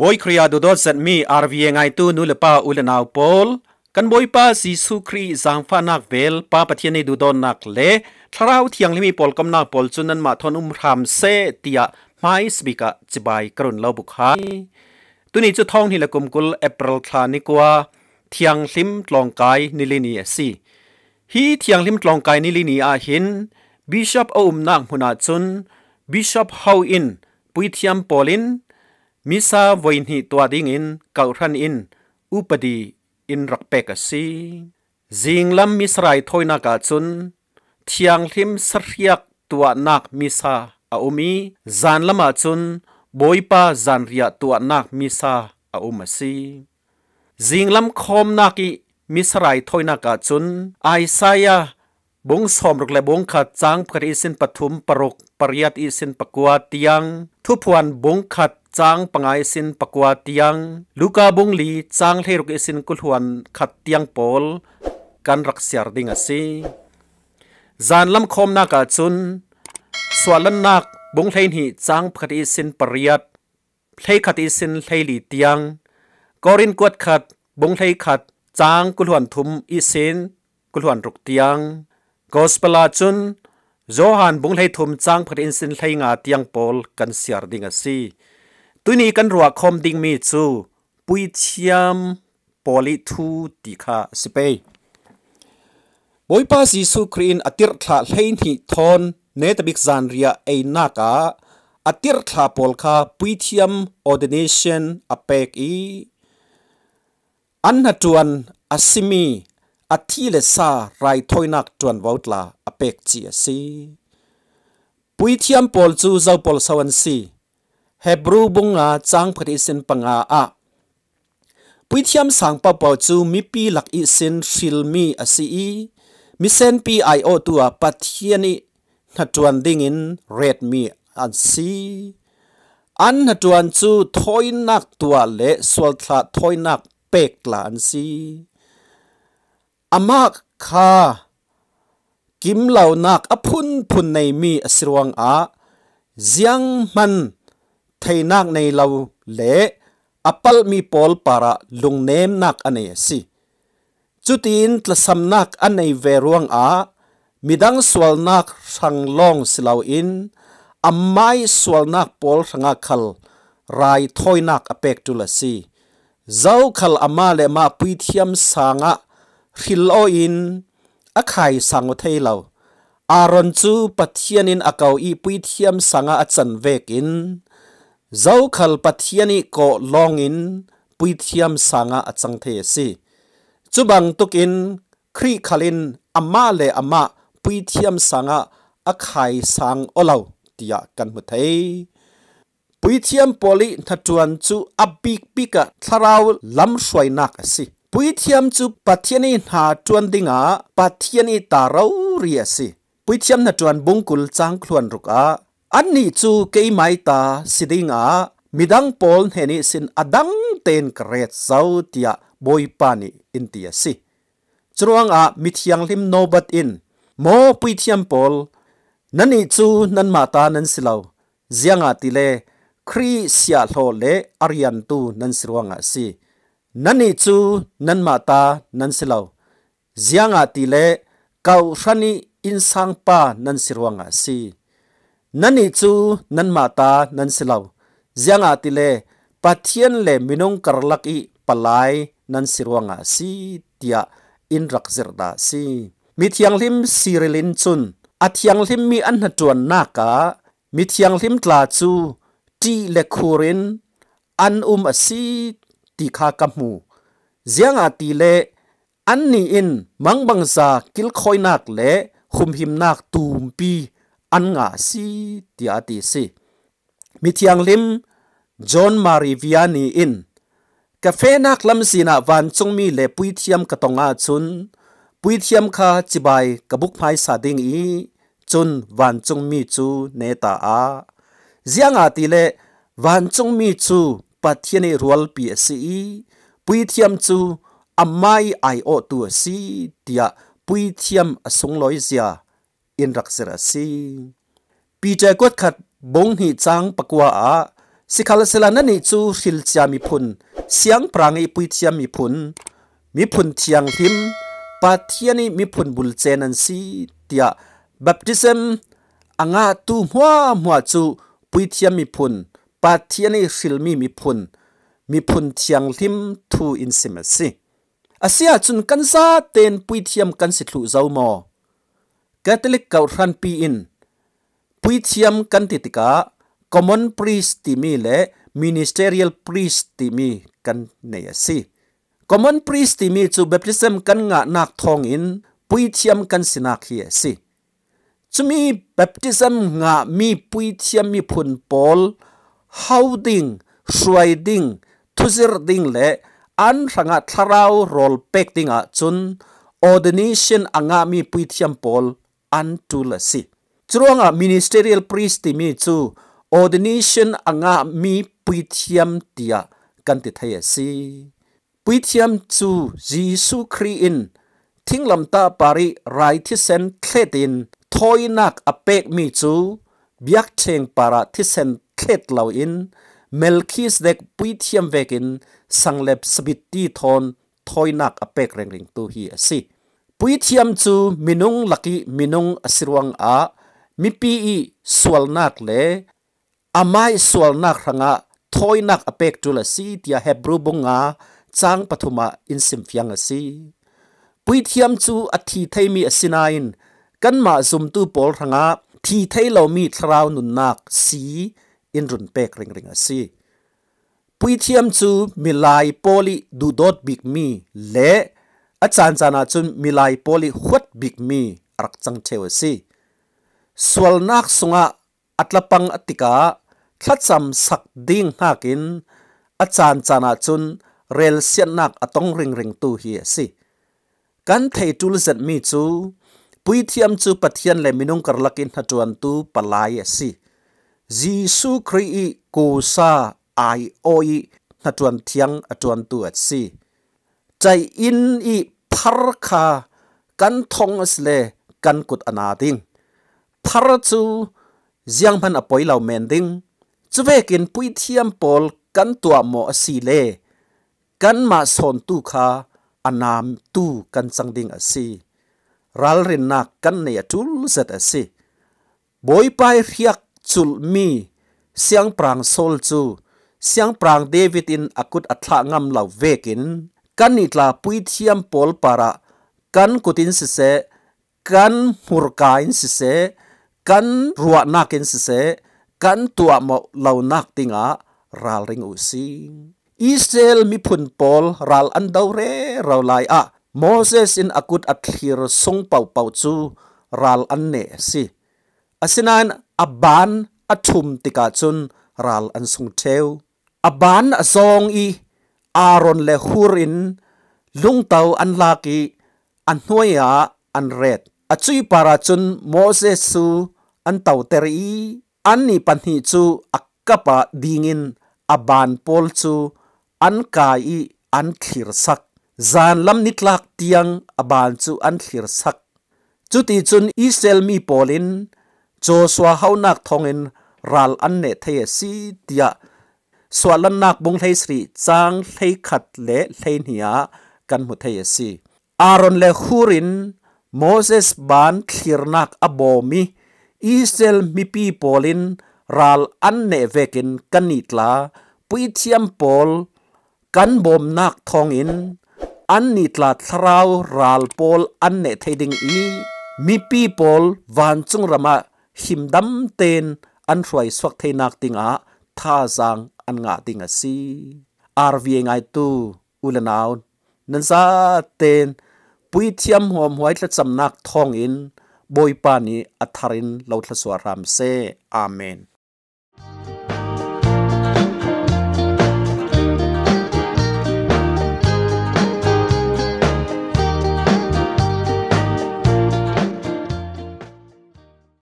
บอยครียดูดอสัตมีอาร์วีไงตูนูเลปาอุลนาวปอลกันบอยปาสีสุครีซังฟานักเวลปาปะเทียนดูดอนนักเลทราวเทียงลิมีปอลกำนากปอลจุนันมาทอนอุมรามเซตียาไมสบิกะจิบายกรุนเลาบุคายตุนี้จุดท้องนี่ละกุมกุลเอปรลคลานิกว่าเทียงลิมตลองกายนิลินีสีฮีเทียงลิมตลองกายนิลินีอาหินบิชอปอุมนักมุนาจุนบิชอปเฮาอินปุยเทียมปอลิน misa voin hi tua ding in kauran in upadi in rakpe ka si zinglam misrai thoina ka chun thiang hlim sarhiak tua nak misa a umi zan lama chun boipa zan ria tua nak misa a uma si zinglam khom naki misrai thoina ka chun aisaya บงสอมรกและบงขัดจางพระอิสินปฐุมปรกปริยัตอิสินปกวาเตียงทุพวันบงขัดจางปังไอสินปกวาเตียงลูกาบุงลีจางเทรุกสินกุลหวนขัดเตียงโพลกันรักเสียดิ่งสีจานลำคมนากาจุนสวลันนักบุงเลนหีจางปกติสินปริยัตเลขัดอสินเลลีตียงกอรินกวดขัดบุงเลขัดจางกุลหวนทุมอีสินกุลหวนรุกตียงกอสเปลาจุนโจฮันบุงเ l e ุมจาง chang phat in sin lei nga tiang pol kan s ตุนี้กันรัวคอมดิงมีจูปุยเทียมปอลิทูติคาสเปย์บอยปาซีสุครีนอติรทลาเลนที่ทอนเนตบิกซานเรียเอนาคาอติรทลาปอลคาปุยเทียมออเดเนชันอเปกอีอันนัดวนอาซิมีอาทิเลซาไรทอยนักจวนวอตลาอเปกจีซีปุยเทียมปอลจูเจ้าปอลสวรรค์ซีเฮบรูบงอาจางพริสินปังอาะปุยเทียมสังปะปอจูมิปีหลักอิสินชิลมีอสีมิเซนปีไอโอตัวปัทเยนินัดจวนดิ่งอินเรดมีอันซีอันนัดจวนจูทอยนักตัวเละสวลทะทอยนักเปกลานซีอามากคากิมเหล่านักอพุนพุนในมีอสิรวงอาเจียงมันทนักในเราเละอปัลมีพอลปาระลุงเนมนักอันนสิจุดอินทสมนักอันในเวรวงอามีดังสวลนักสังลองสิลาวินอำไม่สวลนักพอลสังคัลรายถอยนักอเปกตุลสิเจ้าขลอำมาเลมาพิทียมสังะฮิลโออินอาไขสังวเทเราอารันจูปัทเทียนินอากาอีพิทียมสังะอจันเวกิน zau khal pathiani ko longin puithiam sanga achang the si chubang tukin khri khalin ama le ama puithiam sanga akhai sang olaw tia kan mu thei puithiam poli thatuan chu abik pika tharau lam shwai nak si puithiam chu pathiani na tuan dinga pathiani tarau ri si puithiam na tuan bungkul chang khluan ruka Ani chu ke mai ta siding a midang pol he ni sin adang ten kre chau tia boy pa ni intia si chuang a mithyang lim no but in mo pui pol nani chu nan ma ta nan silau ziang lo le aryan tu nan si nani chu nan ma ta nan kau khani insang pa nan sirwang si nanitu nanmata nansilao zianga tile pathian le minong karlaki palai nan sirwanga si tia inrak zirda si mi thianglim sirilin chun athianglim mi k h i a n g l i m tla chu ti le khurin anumasi tika khamu zianga tile anni in mangbangsa kil an nga si tia ti si mi thiang lim john Mariviani in. in cafe nak lam sina van chung mi le pui thiam ka tonga chun pui thiam kha chibai kabuk phai sa ding i chun van chung mi chu ne ta a zianga ti le van chung mi chu pathiani rual pi si i pui thiam chu amai ai o tu si tia pui thiam asung loi zia อินรักเสระซีปีใจกวดขัดบงหิจังปกัวอาสิขาลเสลานันนี่จูสิลจามิพุนเสียงปรางอีปุยจามิพุนมิพุนเทียงทิมปาเทียนี่มิพุนบุลเจนันซีเตียบัพติเซมอัางาตูมัวมัวจูปุยเทียมิพุนปาเทียนี่สิลมีมิพุนมิพุนเทียงทิมทูอินซิมซีอาเซียจุนกันซาเตนปุยเทียมกันสิทลุเจ้ามอ Catholic kau ran pi in pui thiam kan titika common priest ti mi le ministerial priest ti mi kan nei si common priest ti mi chu baptism kan nga nak thong in pui thiam kan sinak hi si chumi baptism nga mi pui thiam mi phun pol houding shriding thuzir ding le an ranga tharau rol pek tinga chun ordination anga mi pui thiam pol อันตุลสิจรวงมินิสเตอร์เลปริสติมีจูออดนิชันอังอามีพิยทียมเียกันติทยสิพิยทียมจูยิสุครีอินทิ้งลำตาปารีไรทิเซนเคลตินทอยนักอเปกมีจูบยกเชงปาราทิเซนเคลตเลวินเมลคิสเด็กพิยทียมเวกินสังเล็บสบิตตีทอนทอยนักอเปกเร่งเร่งตัวเฮียสิปุยเทียมจูมินุงลักกี้มินุงสิรวงอามิปีอีสวลนักเลอามายสวลนักรังะทอยนักอเปกจุลสีเตียเฮบรูบงาจังปฐุมาอินสิมฟียงสีปุยเทียมจูอัทีไทยมีอสินายนกันมาซุมตูปอลรังะทีไทยเรามีทราวนุนนักสีอินรุนเปกเริงเริงสีปุยเทียมจูมิลายโปลีดูดอดบิกมีเลอาจารย์จานาจุนมิายโพลิฮุดบิกมีรักจังเทวซีสวลนักสุงะอัตลปังอติกาทัดจำสักดิ่งหากินอาจารย์จานาจุนเรลเสียนักอต้องริงริงตูเฮียสิกันเทจุลเซตมีจูปุยเทียมจูปัเทียนเลมินุงกรลักินหจวนตูปลายสิจีซูครีกูซาไอโอยหจวนเทียงอจวนตัวสิใจอินอีพาร์คากันทงสเลกันกุดอนาดิงพาร์ซูเัียงพันอปอยเหล่าเมนดิงจูเวกินปุยเทียมปอลกันตัวหมอสีเลกันมาสอนตู้คาอนามตู้กันสังดิงอสีรัลรินนักกันเนียจุลเซตอสีบอยไปเรียกจุลมีเสียงปรางโซลจูเสียงปรางเดวิดอินอากุดอัตลางำเหล่าเวกินกันนี่ละปุ่ยเทียมปอลปารากันกุตินสิเซกันมุรกาอินสิเซกันรัวนักอินสิเซกันตัวมาเลวนักติงารัลริงอุซิงอิสเซลมิพุนปอลรัลอันดาวเรเราไลอะโมเสสินอกุดอัทิร์ทรงเปาเป่าจูรัลอันเนสิอาศนันอับบานอัทุมติกาจุนรัลอันทรงเทวอับบานอซองอี aron le hurin lung tau an laki an hnuaia an red. a para chun moses su an tau teri an ni pan chu akapa dingin aban pol chu an kai an thlir sak zan lam ni tlak tiang aban chu an thlir sak chu ti chun isel mi polin joshua haunak thongin ral an ne the si tia สวดลันนักบุงไทยสรีจางไทยขัดเละไทยเหนียกันหมดไทยสิอารอนเลคูรินโมเสสบานขีรนักอบอมิอิสเซลมีปีโอลินรัลอันเนเวกินกันนิตลาปุยเทียมโอลกันบอมนักทองอินอันนิตลาทราวรัลโอลอันเนเทดิงอีมีปีโอลวันจุงระมาหิมดัมเตนอันรวยสวกเทนักติงอาท่าจางอันงาติงสีอาร์วีงไงตูอุลนาวนันซาเตนปุยเทียมหวมหวยทะจำนักทองอินบอยปานีอัทรินเราทะสวรามเซอาเมน